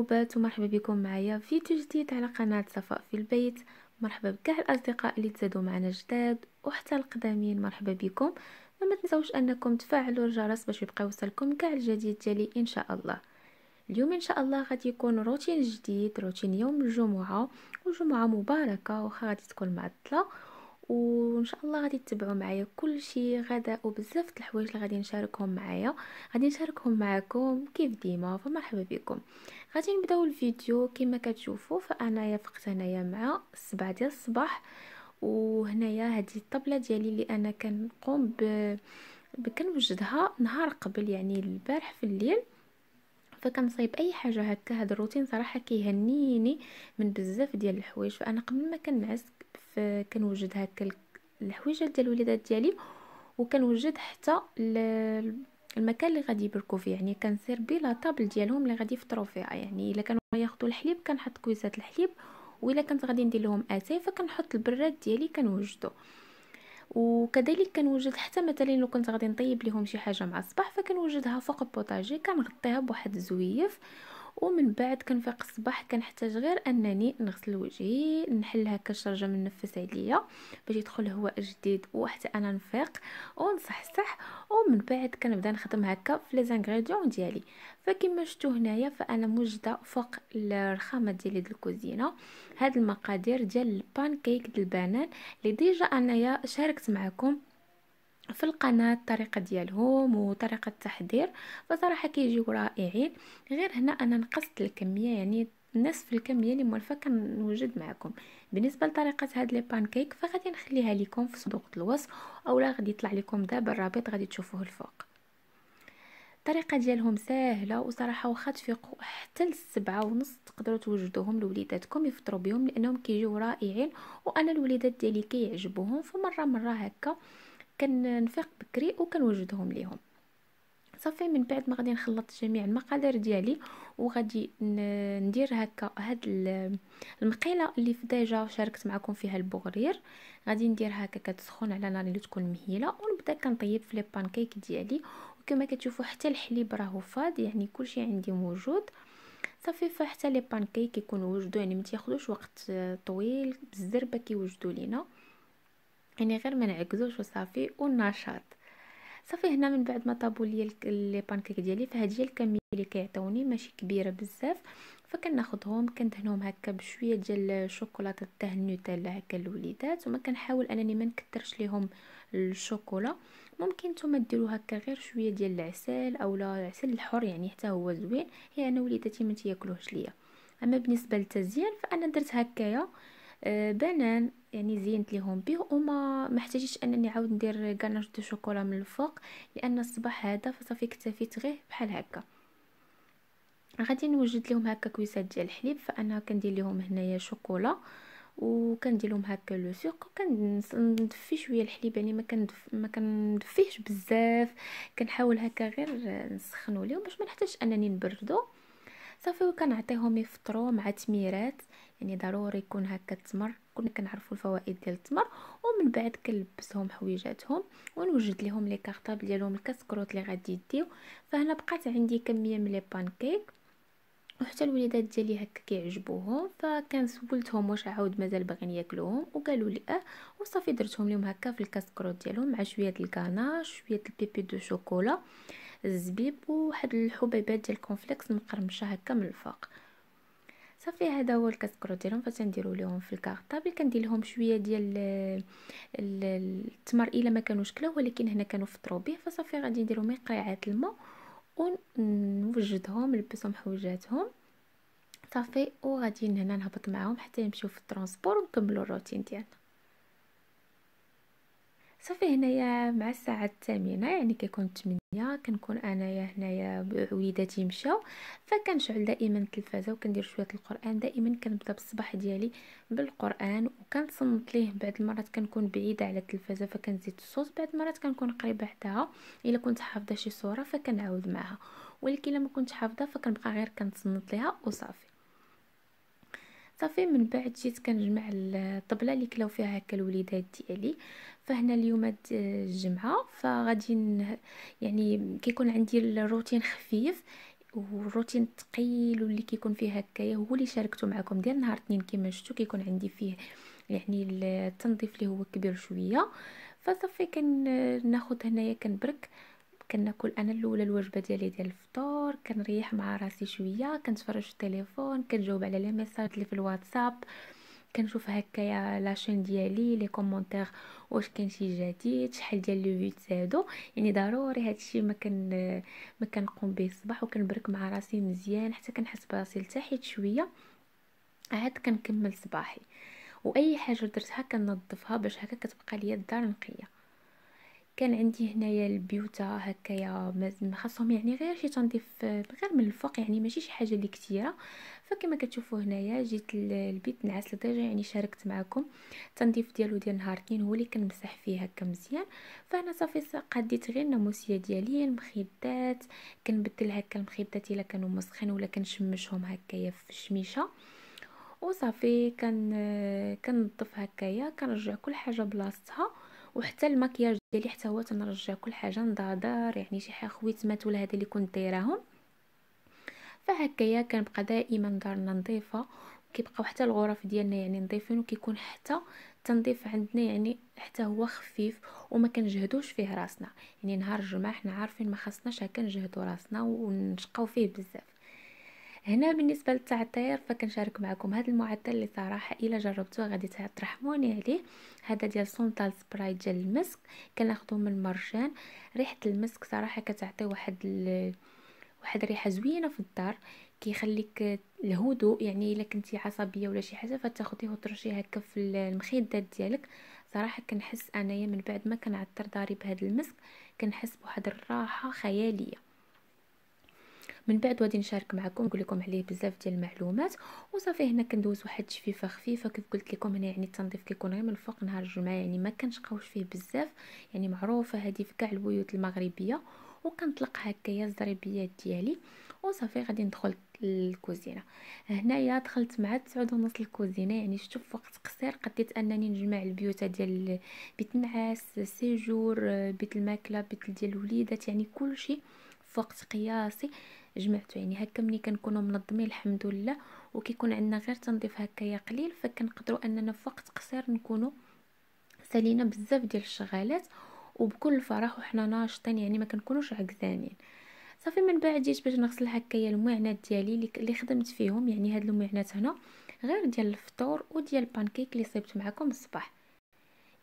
محبوبات ومرحبا بكم معايا فيديو جديد على قناة صفاء في البيت مرحبا بكاع الأصدقاء اللي تزادوا معنا جداد وحتى القدامين مرحبا بكم وما تنسوش أنكم تفعلوا الجرس باش يبقى يوصلكم كاع الجديد ديالي إن شاء الله اليوم إن شاء الله غادي يكون روتين جديد روتين يوم الجمعة وجمعة مباركة وخا غادي تكون معطلة وان شاء الله غادي تتبعوا معايا كلشي غدا وبزاف د الحوايج اللي غادي نشاركهم معايا غادي نشاركهم معكم كيف ديما فمرحبا بكم غادي نبداو الفيديو كما كتشوفوا فانايا فقت هنايا مع السبعة ديال الصباح وهنايا هذه الطبله ديالي اللي انا كنقوم ب كنوجدها نهار قبل يعني البارح في الليل فكنصايب اي حاجه هكا هذا الروتين صراحه كيهنيني من بزاف ديال الحوايج فانا قبل ما كنعس كنوجد هكا الحويجات ديال الوليدات ديالي وكنوجد حتى المكان اللي غادي يبركو فيه يعني كنسير بيه لا طابل ديالهم اللي غادي يفطروا فيها يعني الا كانوا ياخذوا الحليب كنحط كويسات الحليب والا كنت غادي ندير لهم اتاي فكنحط البراد ديالي كنوجدو وكذلك كنوجد حتى مثلا لو كنت غادي نطيب لهم شي حاجه مع الصباح فكنوجدها فوق البوطاجي كنغطيها بواحد الزويف ومن بعد كنفيق الصباح كنحتاج غير انني نغسل وجهي نحل هكا الشرجه من النفس عليا باش يدخل هواء جديد وحتى انا نفيق ونصحصح ومن بعد كنبدا نخدم هكا في لي زانغريديون ديالي فكما شفتوا هنايا فانا موجده فوق الرخامه ديالي ديال الكوزينه هاد المقادير ديال البانكيك ديال البنان اللي ديجا انايا شاركت معكم في القناه الطريقه ديالهم وطريقه التحضير فصراحه كيجيو رائعين غير هنا انا نقصت الكميه يعني نصف الكميه اللي موالفه كنوجد معكم بالنسبه لطريقه هاد لي بانكيك فغادي نخليها لكم في صندوق الوصف اولا غادي يطلع لكم دابا الرابط غادي تشوفوه الفوق الطريقه ديالهم ساهله وصراحه واخا تفيقوا حتى للسبعة ونص تقدروا توجدوهم لوليداتكم يفطروا بهم لانهم كيجيو رائعين وانا الوليدات ديالي كيعجبوهم فمره مره هكا كنفيق بكري وكنوجدهم ليهم صافي من بعد ما غادي نخلط جميع المقادير ديالي وغادي ندير هكا هاد المقيله اللي في ديجا شاركت معكم فيها البغرير غادي نديرها هكا كتسخن على نار اللي تكون مهيله ونبدا كنطيب في لي بانكيك ديالي وكما كتشوفوا حتى الحليب راهو فاض يعني كلشي عندي موجود صافي فحتى لي بانكيك يكونوا وجدوا يعني ما وقت طويل بالزربه كيوجدوا لينا يعني غير ما نعكزوش وصافي والنشاط صافي هنا من بعد ما طابوا لي لي بانكيك ديالي فهاد هي الكميه اللي كيعطوني ماشي كبيره بزاف فكناخذهم كندهنهم هكا بشويه ديال الشوكولاته تاع النوتيلا هكا الوليدات وما كنحاول انني ما نكثرش ليهم الشوكولا ممكن نتوما ديروا هكا غير شويه ديال العسل اولا العسل الحر يعني حتى هو زوين هي يعني انا وليداتي ما تياكلوهش ليا اما بالنسبه للتزيين فانا درت هكايا آه، بنان يعني زينت ليهم به وما محتاجيش انني عاود ندير كانر دو شوكولا من الفوق لان الصباح هذا فصافي اكتفيت غير بحال هكا غادي نوجد لهم هكا كويسات ديال الحليب فانا كندير لهم هنايا شوكولا وكندير لهم هكا لو سوق وكندفي شويه الحليب يعني ما كندف ما كندفيهش بزاف كنحاول هكا غير نسخنوا ليه باش ما نحتاجش انني نبردو صافي وكنعطيهم يفطروا مع تميرات يعني ضروري يكون هكا التمر كنا كنعرفوا الفوائد ديال التمر ومن بعد كنلبسهم حويجاتهم ونوجد لهم لي كارطاب ديالهم الكسكروت اللي غادي يديو فهنا بقات عندي كميه من لي بانكيك وحتى الوليدات ديالي هكا كيعجبوهم فكان سولتهم واش عاود مازال باغين ياكلوهم وقالوا لي اه وصافي درتهم لهم هكا في الكاسكروت ديالهم مع شويه الكاناش شويه البيبي دو شوكولا الزبيب وواحد الحبيبات ديال الكونفليكس مقرمشه هكا من الفوق صافي هذا هو الكاسكرو ديالهم فتنديرو ليهم في الكارطابل طيب، كندير لهم شويه ديال التمر الا ما كانوش كلاو ولكن هنا كانوا فطروا به فصافي غادي نديرو مي قريعات الماء ونوجدهم نلبسهم حوجاتهم صافي وغادي هنا نهبط معاهم حتى يمشيو في الترونسبور ونكملوا الروتين ديالنا صافي هنايا مع الساعه الثامنه يعني كيكون تمنية كنكون انايا هنايا وليداتي مشاو فكنشعل دائما التلفازه وكندير شويه القران دائما كنبدا بالصباح ديالي بالقران وكنصنت ليه بعد المرات كنكون بعيده على التلفازه فكنزيد الصوت بعد المرات كنكون قريبه حداها الا كنت حافظه شي صوره فكنعاود معها ولكن الا مكنتش كنت حافظه فكنبقى غير كنصنت ليها وصافي صافي من بعد جيت كنجمع الطبله اللي كلاو فيها هكا الوليدات ديالي فهنا اليوم الجمعه فغادي يعني كيكون عندي الروتين خفيف والروتين الثقيل واللي كيكون فيه هكايا هو اللي شاركته معكم ديال نهار اثنين كما شفتوا كيكون عندي فيه يعني التنظيف اللي هو كبير شويه فصافي كناخذ هنايا كنبرك كناكل انا الاولى الوجبه ديالي ديال الفطور كنريح مع راسي شويه كنتفرج في التليفون كنجاوب على لي ميساج اللي في الواتساب كنشوف هكايا لاشين ديالي لي كومونتير واش كاين شي جديد شحال ديال لو فيت زادو يعني ضروري هادشي ما كن ما كنقوم به الصباح وكنبرك مع راسي مزيان حتى كنحس براسي ارتحيت شويه عاد كنكمل صباحي واي حاجه درتها كننظفها باش هكا كتبقى ليا الدار نقيه كان عندي هنايا البيوتا هكايا خاصهم يعني غير شي تنظيف غير من الفوق يعني ماشي شي حاجه اللي كثيره فكما كتشوفوا هنايا جيت البيت نعس ديجا يعني شاركت معكم التنظيف ديالو ديال نهار اثنين هو اللي كنمسح فيه هكا مزيان فانا صافي قديت غير الناموسيه ديالي المخدات كنبدل هكا المخدات الا كانوا مسخين ولا كنشمشهم هكايا في الشميشه وصافي كن كنضف هكايا كنرجع كل حاجه بلاصتها وحتى المكياج ديالي حتى هو تنرجع كل حاجه نضادر يعني شي خويتمات ولا هذا اللي كنت دايراهم فهكايا كنبقى دائما دارنا نظيفه كيبقاو حتى الغرف ديالنا يعني نظيفين وكيكون حتى التنظيف عندنا يعني حتى هو خفيف وما كنجهدوش فيه راسنا يعني نهار الجمعه حنا عارفين ما خصناش هكا نجهدو راسنا ونشقاو فيه بزاف هنا بالنسبه للتعطير فكنشارك معكم هذا المعطر اللي صراحه الا جربتوه غادي ترحموني عليه هذا ديال سونتال سبراي ديال المسك كناخذوه من المرجان ريحه المسك صراحه كتعطي واحد ال... واحد ريحه زوينه في الدار كيخليك الهدوء يعني الا كنتي عصبيه ولا شي حاجه فتاخديه وترشيه هكا في المخدات ديالك صراحه كنحس انايا من بعد ما كنعطر داري بهذا المسك كنحس بواحد الراحه خياليه من بعد غادي نشارك معكم نقول لكم عليه بزاف ديال المعلومات وصافي هنا كندوز واحد الشفيفه خفيفه كيف قلت لكم هنا يعني التنظيف كيكون غير من الفوق نهار الجمعه يعني ما كنشقاوش فيه بزاف يعني معروفه هذه في كاع البيوت المغربيه وكنطلق هكايا الزريبيات ديالي وصافي غادي ندخل للكوزينه هنايا دخلت مع 9 ونص الكوزينه يعني شفتو في وقت قصير قديت انني نجمع البيوت ديال بيت النعاس سيجور بيت الماكله بيت ديال الوليدات يعني كلشي في وقت قياسي جمعته يعني هكا ملي كنكونوا منظمين الحمد لله وكيكون عندنا غير تنظيف هكايا قليل فكنقدروا اننا في وقت قصير نكونوا سالينا بزاف ديال الشغالات وبكل فرح وحنا ناشطين يعني ما كنكونوش عكزانين صافي من بعد جيت باش نغسل هكايا المعنات ديالي اللي خدمت فيهم يعني هاد المعنات هنا غير ديال الفطور وديال البانكيك اللي صيبت معكم الصباح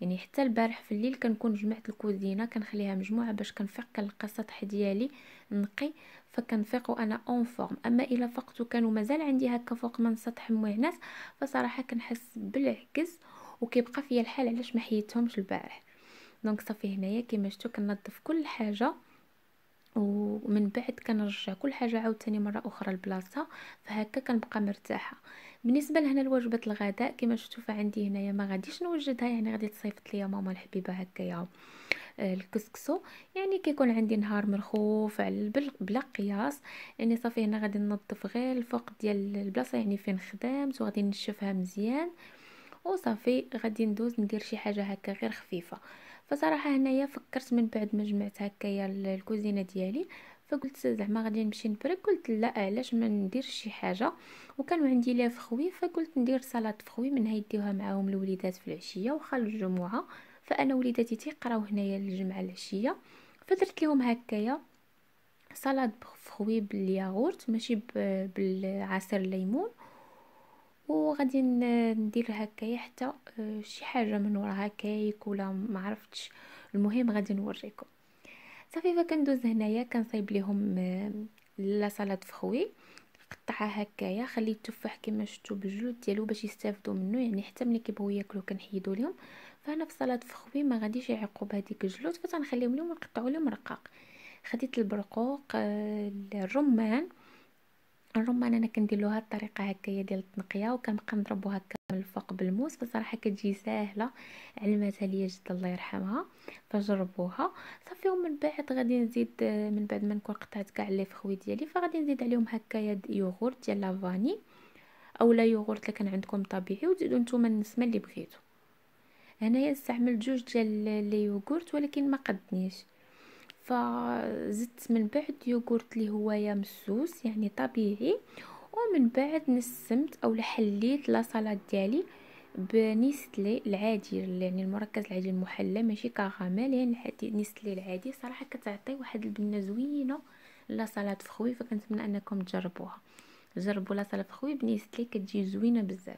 يعني حتى البارح في الليل كنكون جمعت الكوزينه كنخليها مجموعه باش كنفيق كنلقى السطح ديالي نقي فكنفيق وانا اون فورم اما الا فقت وكان مازال عندي هكا فوق من سطح مهنس فصراحه كنحس بالعكز وكيبقى فيا الحال علاش ما حيدتهمش البارح دونك صافي هنايا كما شفتوا كننظف كل حاجه ومن بعد كنرجع كل حاجه عاوتاني مره اخرى لبلاصتها فهكا كنبقى مرتاحه بالنسبه لهنا لوجبه الغداء كما شفتوا فعندي هنايا ما غاديش نوجدها يعني غادي تصيفط ليا ماما الحبيبه هكايا آه، الكسكسو يعني كيكون عندي نهار مرخوف على بلا قياس يعني صافي هنا غادي ننظف غير الفوق ديال البلاصه يعني فين خدمت وغادي نشفها مزيان وصافي غادي ندوز ندير شي حاجه هكا غير خفيفه فصراحه هنايا فكرت من بعد ما جمعت هكايا الكوزينه ديالي فقلت زعما غادي نمشي نبرك قلت لا علاش ما نديرش شي حاجه وكانوا عندي ليا فخوي فقلت ندير سلطه فخوي منها يديوها معاهم الوليدات في العشيه وخا الجمعه فانا وليداتي تيقراو هنايا الجمعه العشيه فدرت لهم هكايا سلطه فخوي بالياغورت ماشي بالعصير الليمون وغادي ندير هكايا حتى آه، شي حاجه من وراها كيك ولا ما عرفتش المهم غادي نوريكم صافي فكندوز هنايا كنصايب ليهم آه، لا سالاد فخوي قطعها هكايا خليت التفاح كما شفتوا بالجلود ديالو باش يستافدوا منه يعني حتى ملي كيبغيو ياكلو كنحيدو لهم فهنا في سلطه فخوي ما غاديش يعقوا بهذيك الجلود فتنخليهم لهم ونقطعوا لهم رقاق خديت البرقوق آه، الرمان الرمان انا كندير لها هاد الطريقه هكايا ديال التنقيه وكنبقى نضربو هكا من الفوق بالموس بصراحه كتجي ساهله علمتها ليا جد الله يرحمها فجربوها صافي ومن بعد غادي نزيد آه، من بعد ما نكون قطعت كاع لي فخوي ديالي فغادي نزيد عليهم هكايا يوغورت ديال لافاني اولا يوغورت اللي كان عندكم طبيعي وتزيدوا نتوما النسمه اللي بغيتو هنايا استعملت جوج ديال لي يوغورت ولكن ما قدنيش فزدت من بعد يوغورت اللي هو يا مسوس يعني طبيعي ومن بعد نسمت او حليت لا سالاد ديالي بنيستلي العادي يعني المركز العادي المحلى ماشي كاغاميل يعني نيستلي العادي صراحه كتعطي واحد البنه زوينه لا سالاد فخوي فكنتمنى انكم تجربوها جربوا لا سالاد فخوي بنيستلي كتجي زوينه بزاف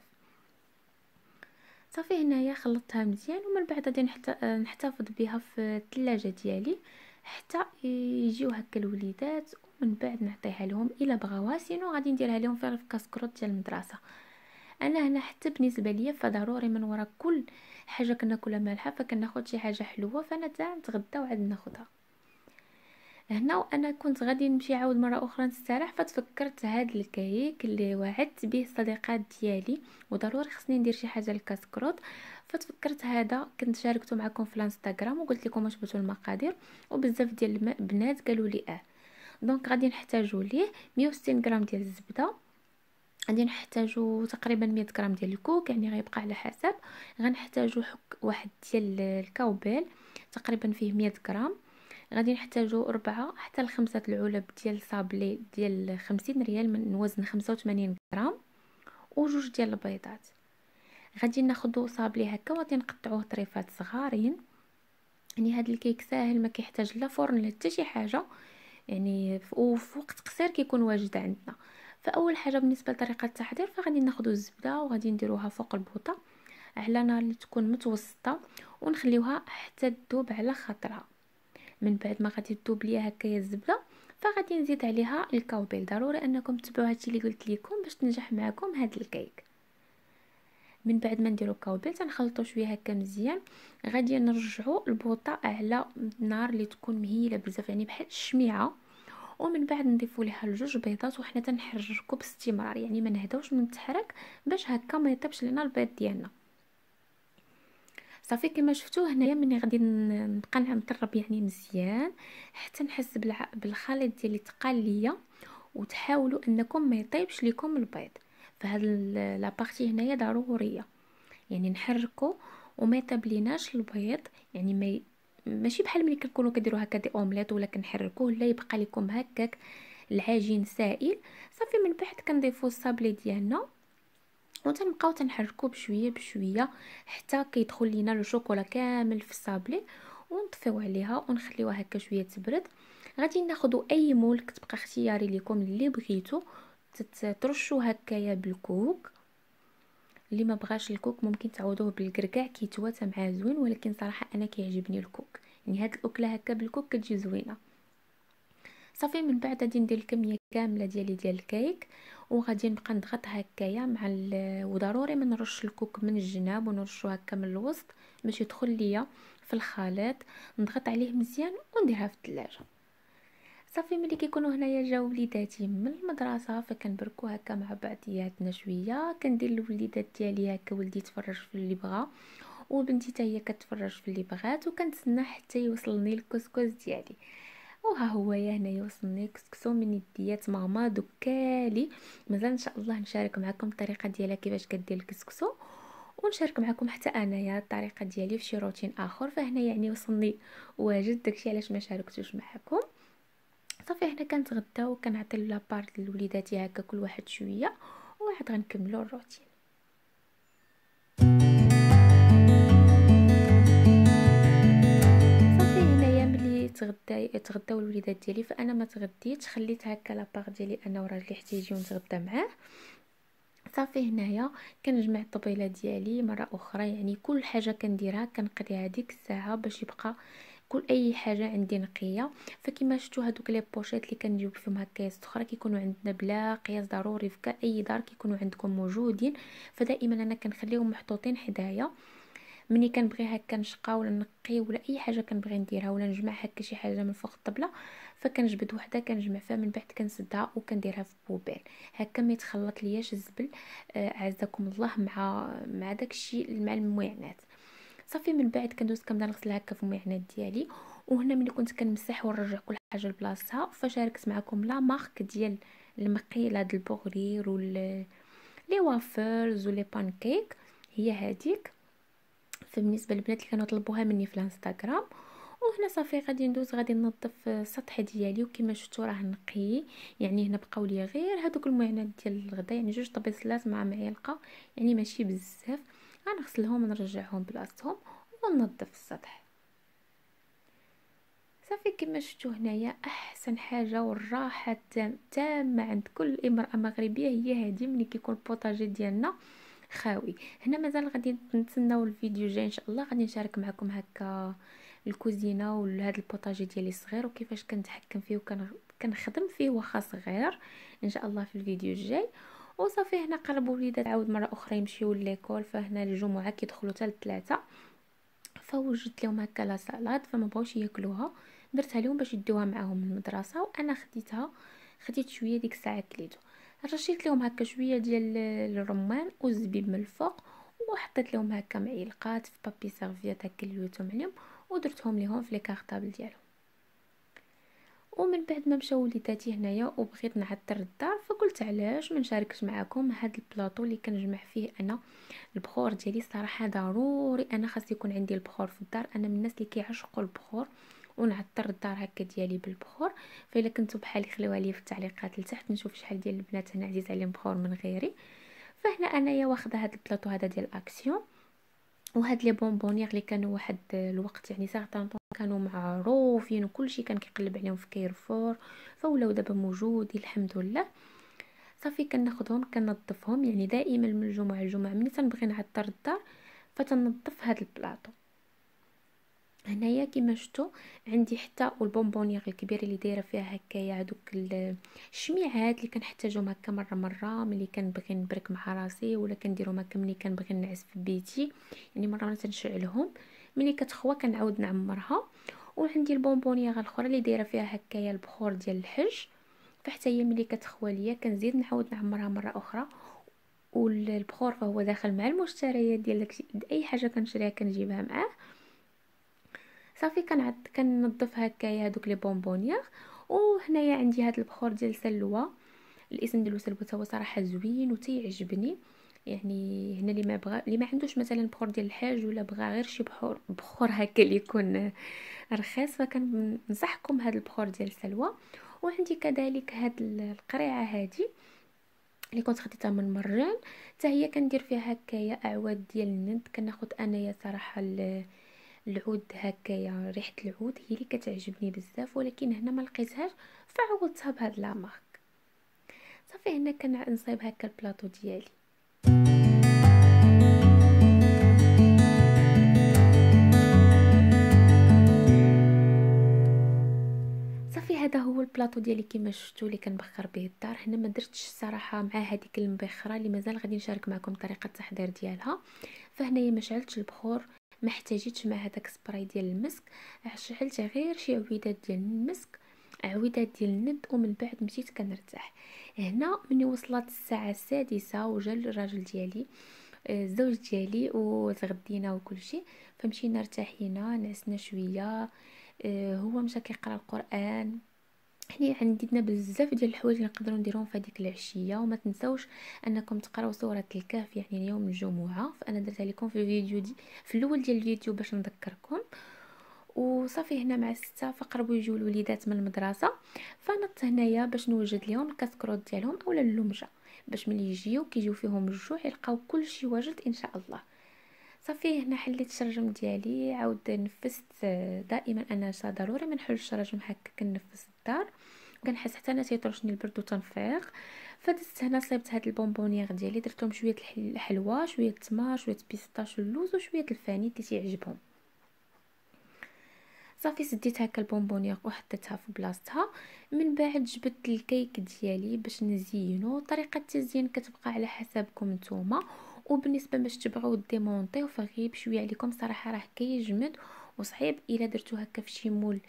صافي هنايا خلطتها مزيان ومن بعد غادي نحتفظ بها في الثلاجه ديالي حتى يجيو هكا الوليدات ومن بعد نعطيها لهم الا بغاوها سينو غادي نديرها لهم في كاسكروت ديال المدرسه انا هنا حتى بالنسبه ليا فضروري من ورا كل حاجه كناكلها مالحه فكناخذ شي حاجه حلوه فانا تاع نتغدى وعاد ناخدها هنا وانا كنت غادي نمشي عاود مره اخرى نستراح فتفكرت هذا الكيك اللي وعدت به الصديقات ديالي وضروري خصني ندير شي حاجه للكاسكروت فتفكرت هذا كنت شاركته معكم في الانستغرام وقلت لكم واش بغيتوا المقادير وبزاف ديال البنات قالوا لي اه دونك غادي نحتاجو ليه 160 غرام ديال الزبده غادي نحتاجو تقريبا 100 غرام ديال الكوك يعني غيبقى على حسب غنحتاجو حك واحد ديال الكاوبيل تقريبا فيه 100 غرام غادي نحتاجو ربعة حتى لخمسة العلب ديال صابلي ديال خمسين ريال من وزن خمسة وثمانين غرام وجوج ديال البيضات غادي ناخدو صابلي هكا وغادي نقطعوه طريفات صغارين يعني هاد الكيك ساهل ما كيحتاج لا فرن لا حتى شي حاجه يعني وفي وقت قصير كيكون واجد عندنا فاول حاجه بالنسبه لطريقه التحضير فغادي ناخدو الزبده وغادي نديروها فوق البوطه على نار اللي تكون متوسطه ونخليوها حتى تذوب على خاطرها من بعد ما غادي تذوب ليا هكايا الزبده فغادي نزيد عليها الكاوبيل ضروري انكم تبعوا هادشي اللي قلت لكم باش تنجح معكم هاد الكيك من بعد ما نديرو الكاوبيل تنخلطو شويه هكا مزيان غادي نرجعو البوطه على النار اللي تكون مهيله بزاف يعني بحال الشميعه ومن بعد نضيفو ليها الجوج بيضات وحنا تنحركو باستمرار يعني ما نهداوش من التحرك باش هكا ما يطيبش لينا البيض ديالنا صافي كما شفتوا هنايا ملي غادي نبقى نمطرب يعني مزيان حتى نحس بالخليط ديالي تقال ليا وتحاولوا انكم ما يطيبش لكم البيض فهاد بارتي هنايا ضروريه يعني نحركو وما يطيب ليناش البيض يعني ما ماشي بحال ملي كنكونوا كديروا هكا دي اومليت ولا كنحركوه لا يبقى لكم هكاك العجين سائل صافي من بعد كنضيفوا الصابلي ديالنا وتنبقاو تنحركو بشويه بشويه حتى كيدخل لينا الشوكولا كامل في الصابلي ونطفيو عليها ونخليوها هكا شويه تبرد غادي ناخذوا اي مول كتبقى اختياري لكم اللي بغيتو تترشوا هكايا بالكوك اللي ما بغاش الكوك ممكن تعوضوه بالكركاع كيتواتى مع زوين ولكن صراحه انا كيعجبني الكوك يعني هاد الاكله هكا بالكوك كتجي زوينه صافي من بعد غادي ندير الكميه كامله ديالي ديال الكيك وغادي نبقى نضغط هكايا مع وضروري ما نرش الكوك من الجناب ونرشو هكا من الوسط باش يدخل ليا في الخليط نضغط عليه مزيان ونديرها في الثلاجه صافي ملي كيكونوا هنايا جاو وليداتي من المدرسه فكنبركو هكا مع بعضياتنا شويه كندير الوليدات ديالي هكا ولدي تفرج في اللي بغا وبنتي حتى هي كتفرج في اللي بغات وكنتسنى حتى يوصلني الكسكس ديالي وها هو يا هنايا وصلني كسكسو من يديات ماما دوكالي مازال ان شاء الله نشارك معكم الطريقه ديالها كيفاش كدير الكسكسو ونشارك معكم حتى انايا الطريقه ديالي في شي روتين اخر فهنا يعني وصلني واجد داكشي علاش ما شاركتوش معكم صافي هنا كنتغداو وكنعطي لابارت للوليدات هكا كل واحد شويه وعاد غنكملوا الروتين تغداي تغداو الوليدات ديالي فانا ما تغديتش خليت هكا لابار ديالي انا وراجلي حتى يجيو نتغدا معاه صافي هنايا كنجمع الطبيله ديالي مره اخرى يعني كل حاجه كنديرها كنقضيها ديك الساعه باش يبقى كل اي حاجه عندي نقيه فكما شفتوا هذوك لي بوشيت اللي كنجيب فيهم هكا اخرى كيكونوا عندنا بلا قياس ضروري في اي دار كيكونوا عندكم موجودين فدائما انا كنخليهم محطوطين حدايا ملي كنبغي هكا نشقى ولا نقي ولا اي حاجه كنبغي نديرها ولا نجمع هكا شي حاجه من فوق الطبله فكنجبد وحده كنجمع فيها من بعد كنسدها وكنديرها في بوبيل هكا ما يتخلط لياش الزبل آه عزكم الله مع مع داكشي مع المعينات صافي من بعد كندوز كنبدا نغسل هكا في المعينات ديالي وهنا ملي كنت كنمسح ونرجع كل حاجه لبلاصتها فشاركت معكم لا مارك ديال المقيله ديال البوغرير وال لي وافرز ولي بانكيك هي هذيك بالنسبه للبنات اللي كانوا طلبوها مني في الانستغرام وهنا صافي غادي ندوز غادي ننظف السطح ديالي وكما شفتوا راه نقي يعني هنا بقاو لي غير هذوك المعنات ديال الغداء يعني جوج طبيصلات مع معلقه يعني ماشي بزاف غنغسلهم ونرجعهم بلاصتهم وننظف السطح صافي كما شفتوا هنايا احسن حاجه والراحه التامه عند كل امراه مغربيه هي هذه ملي كيكون البوطاجي ديالنا خاوي هنا مازال غادي نتسناو الفيديو الجاي ان شاء الله غادي نشارك معكم هكا الكوزينه وهذا البوطاجي ديالي صغير وكيفاش كنتحكم فيه وكنخدم فيه واخا صغير ان شاء الله في الفيديو الجاي وصافي هنا قربوا وليدات عاود مره اخرى يمشيو ليكول فهنا الجمعه كيدخلوا حتى الثلاثه فوجدت لهم هكا لا سالاد فما بغاوش ياكلوها درتها لهم باش يدوها معاهم المدرسه وانا خديتها خديت شويه ديك الساعه كليتو رشيت لهم هكا شويه ديال الرمان والزبيب من الفوق وحطيت لهم هكا معلقات في بابي سيرفيات هكا ليوتهم عليهم ودرتهم ليهم في لي كارطابل ديالهم ومن بعد ما مشاو وليداتي هنايا وبغيت نعطر الدار فقلت علاش ما نشاركش معكم هذا البلاطو اللي كنجمع فيه انا البخور ديالي صراحه ضروري انا خاص يكون عندي البخور في الدار انا من الناس اللي كيعشقوا البخور ونعطر الدار هكا ديالي بالبخور فإلا كنتو بحالي خليوها لي في التعليقات لتحت نشوف شحال ديال البنات هنا عزيز عليهم بخور من غيري فهنا انايا واخده هاد البلاطو هذا ديال اكسيون وهاد لي بونبونيغ اللي كانوا واحد الوقت يعني طون كانوا معروفين وكلشي كان كيقلب عليهم في كيرفور فولاو دابا موجودين الحمد لله صافي كناخذهم كننظفهم يعني دائما من الجمعه للجمعه ملي تنبغي نعطر الدار فتنظف هاد البلاطو هنايا كيما شفتوا عندي حتى البونبونيير الكبيره اللي دايره فيها هكايا هذوك الشميعات اللي كنحتاجهم هكا مره مره ملي كنبغي نبرك مع راسي ولا كنديرهم هكا ملي كنبغي نعس في بيتي يعني مره مره تنشعلهم ملي كتخوى كنعاود نعمرها وعندي البونبونيير الاخرى اللي دايره فيها هكايا البخور ديال الحج فحتى هي ملي كتخوى ليا كنزيد نعاود نعمرها مره اخرى والبخور فهو داخل مع المشتريات ديال اي حاجه كنشريها كنجيبها معاه صافي كنعد كننظف هكايا هذوك لي بونبونيير وهنايا عندي هذا البخور ديال سلوى الاسم ديالو سلوى هو صراحه زوين وتيعجبني يعني هنا اللي ما بغى اللي ما عندوش مثلا بخور ديال الحاج ولا بغى غير شي بخور بخور هكا اللي يكون رخيص فكننصحكم هذا البخور ديال سلوى وعندي كذلك هاد القريعه هذه اللي كنت خديتها من مرجان حتى هي كندير فيها هكايا اعواد ديال الند كناخذ انايا صراحه العود هكايا ريحه العود هي اللي كتعجبني بزاف ولكن هنا ما لقيتهاش فعوضتها بهاد لا مارك صافي هنا كنصايب هكا البلاطو ديالي صافي هذا هو البلاطو ديالي كما شفتوا اللي كنبخر به الدار هنا ما درتش الصراحه مع هذيك المبخره اللي مازال غادي نشارك معكم طريقه التحضير ديالها فهنايا ما شعلتش البخور ما احتاجيتش مع هذاك سبراي ديال المسك شعلت غير شي عويدات ديال المسك عويدات ديال الند ومن بعد مشيت كنرتاح هنا ملي وصلت الساعه السادسه وجا الراجل ديالي آه، الزوج ديالي وتغدينا شيء فمشينا ارتاحينا نعسنا شويه آه، هو مشى كيقرا القران حنا عندنا بزاف ديال الحوايج اللي نقدروا نديرهم في هذيك العشيه وما تنساوش انكم تقراو سوره الكهف يعني اليوم الجمعه فانا درتها لكم في الفيديو دي في الاول ديال الفيديو باش نذكركم وصافي هنا مع السته فقربوا يجيو الوليدات من المدرسه فنط هنايا باش نوجد لهم الكسكروت ديالهم اولا اللمجه باش ملي يجيو كيجيو فيهم الجوع يلقاو كلشي واجد ان شاء الله صافي هنا حليت الشرجم ديالي عاود نفست آه، دائما انا ضروري ما نحلش الشرجم هكا كنفس الدار كنحس حتى انا تيطرشني البرد وتنفيق فدزت هنا صيبت هاد البونبونيير ديالي درتهم شويه الحلوى شويه التمر شويه بيستاش اللوز وشويه الفاني اللي تيعجبهم صافي سديت هكا البونبونيير وحطيتها في بلاصتها من بعد جبت الكيك ديالي باش نزينو طريقه التزيين كتبقى على حسابكم نتوما وبالنسبه باش تبعوا ديمونطيو فغيب شويه عليكم صراحه راه كيجمد وصعيب الا درتو هكا فشي مول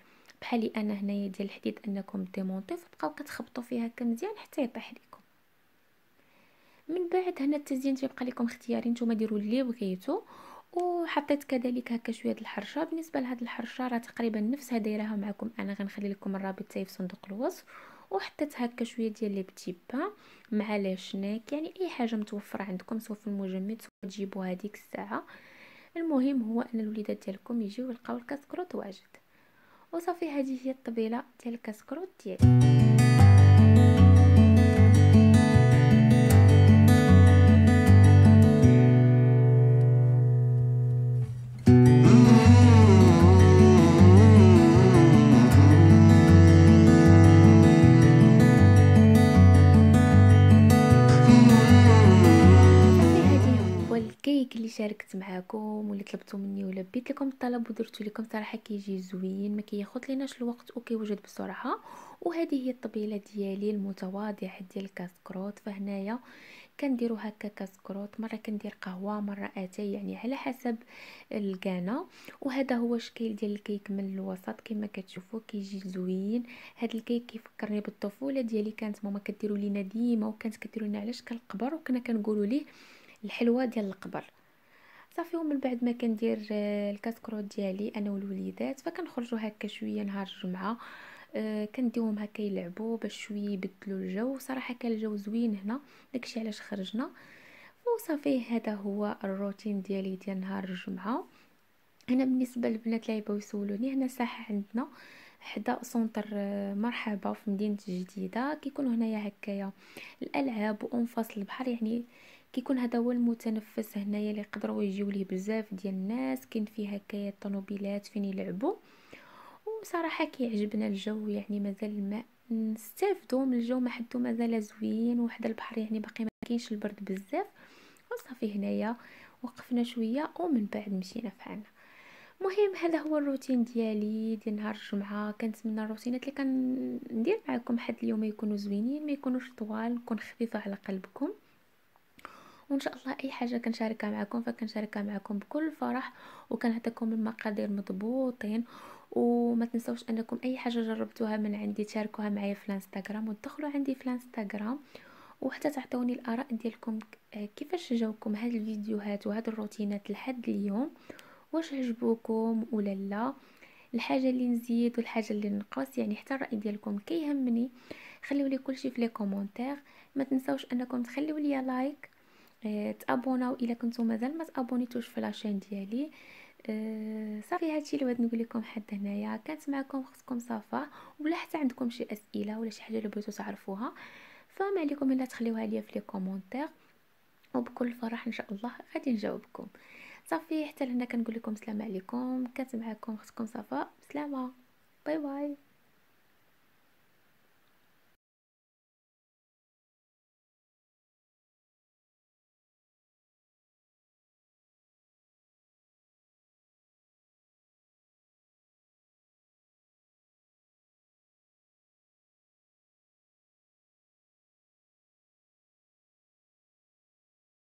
بحالي انا هنايا ديال الحديد انكم ديمونطيو فبقاو كتخبطوا فيه هكا مزيان حتى يطيح لكم من بعد هنا التزيين تيبقى لكم اختياري نتوما ديروا اللي بغيتو وحطيت كذلك هكا شويه الحرشه بالنسبه لهاد الحرشه راه تقريبا نفسها دايراها معكم انا غنخلي لكم الرابط تاعي في صندوق الوصف وحطيت هكا شويه ديال لي بتيبا مع لي شناك يعني اي حاجه متوفره عندكم سواء في المجمد سواء تجيبوها هذيك الساعه المهم هو ان الوليدات ديالكم يجيو يلقاو الكاسكروت واجد وصافي هذه هي الطبيله ديال الكاسكروت ديالي جبت لكم الطلب ودرت لكم صراحه كيجي زوين ما كياخذ ليناش الوقت وكيوجد بسرعه وهذه هي الطبيله ديالي المتواضعه ديال الكاسكروت فهنايا كنديرو هكا كاسكروت مره كندير قهوه مره اتاي يعني على حسب الكانا وهذا هو الشكل ديال الكيك من الوسط كما كتشوفوا كيجي زوين هذا الكيك كيفكرني بالطفوله ديالي كانت ماما كديروا لينا ديما وكانت كديروا لنا على شكل قبر وكنا كنقولوا ليه الحلوه ديال القبر صافي ومن بعد ما كندير آه، الكاسكروت ديالي انا والوليدات فكنخرجوا هكا شويه نهار الجمعه آه، كنديهم هكا يلعبوا باش شويه يبدلوا الجو صراحه كان الجو زوين هنا داكشي علاش خرجنا وصافي هذا هو الروتين ديالي ديال نهار الجمعه هنا بالنسبه للبنات اللي يبغيو يسولوني هنا ساحه عندنا حدا سونتر آه، مرحبا في مدينه الجديده كيكونوا هنايا هكايا الالعاب وانفصل البحر يعني كيكون هذا هو المتنفس هنايا اللي يقدروا يجيو ليه بزاف ديال الناس كاين فيه هكايا الطوموبيلات فين يلعبوا وصراحه كيعجبنا الجو يعني مازال الماء نستافدوا من الجو ما حدو مازال زوين وحدا البحر يعني باقي ما كاينش البرد بزاف وصافي هنايا وقفنا شويه ومن بعد مشينا فحالنا مهم هذا هو الروتين ديالي ديال نهار الجمعه كنتمنى الروتينات اللي كندير معكم حد اليوم يكونوا زوينين ما يكونوش طوال نكون خفيفه على قلبكم وان شاء الله اي حاجه كنشاركها معكم فكنشاركها معكم بكل فرح وكنعطيكم المقادير مضبوطين وما تنسوش انكم اي حاجه جربتوها من عندي تشاركوها معايا في الانستغرام وتدخلوا عندي في الانستغرام وحتى تعطوني الاراء ديالكم آه، كيفاش جاوكم هاد الفيديوهات وهاد الروتينات لحد اليوم واش عجبوكم ولا لا الحاجه اللي نزيد والحاجه اللي نقص يعني حتى الراي ديالكم كيهمني خليولي كلشي في لي كومونتير ما تنسوش انكم تخليو لي لايك آه، تابوناو الا كنتو مازال ما تابونيتوش في لاشين ديالي آه، صافي هادشي اللي بغيت نقول لكم حتى هنايا كانت معكم خصكم صفاء ولا حتى عندكم شي اسئله ولا شي حاجه اللي بغيتو تعرفوها فما عليكم الا تخليوها ليا في لي كومونتير وبكل فرح ان شاء الله غادي نجاوبكم صافي حتى لهنا كنقول لكم سلام عليكم كانت معكم خصكم صفاء سلامه باي باي